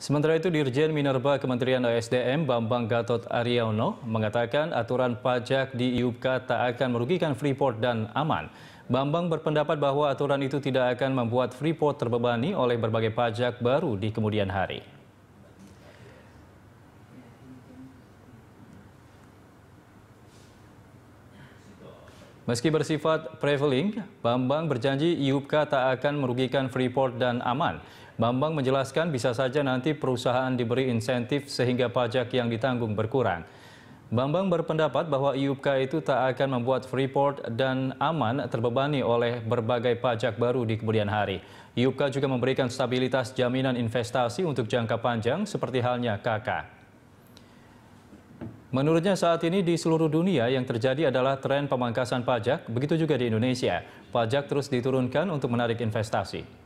Sementara itu Dirjen Minerba Kementerian ASDM Bambang Gatot Aryono mengatakan aturan pajak di IUPK tak akan merugikan Freeport dan aman. Bambang berpendapat bahwa aturan itu tidak akan membuat Freeport terbebani oleh berbagai pajak baru di kemudian hari. Meski bersifat traveling, Bambang berjanji IUPK tak akan merugikan Freeport dan Aman. Bambang menjelaskan bisa saja nanti perusahaan diberi insentif sehingga pajak yang ditanggung berkurang. Bambang berpendapat bahwa IUPK itu tak akan membuat Freeport dan Aman terbebani oleh berbagai pajak baru di kemudian hari. IUPK juga memberikan stabilitas jaminan investasi untuk jangka panjang seperti halnya KK. Menurutnya saat ini di seluruh dunia yang terjadi adalah tren pemangkasan pajak, begitu juga di Indonesia. Pajak terus diturunkan untuk menarik investasi.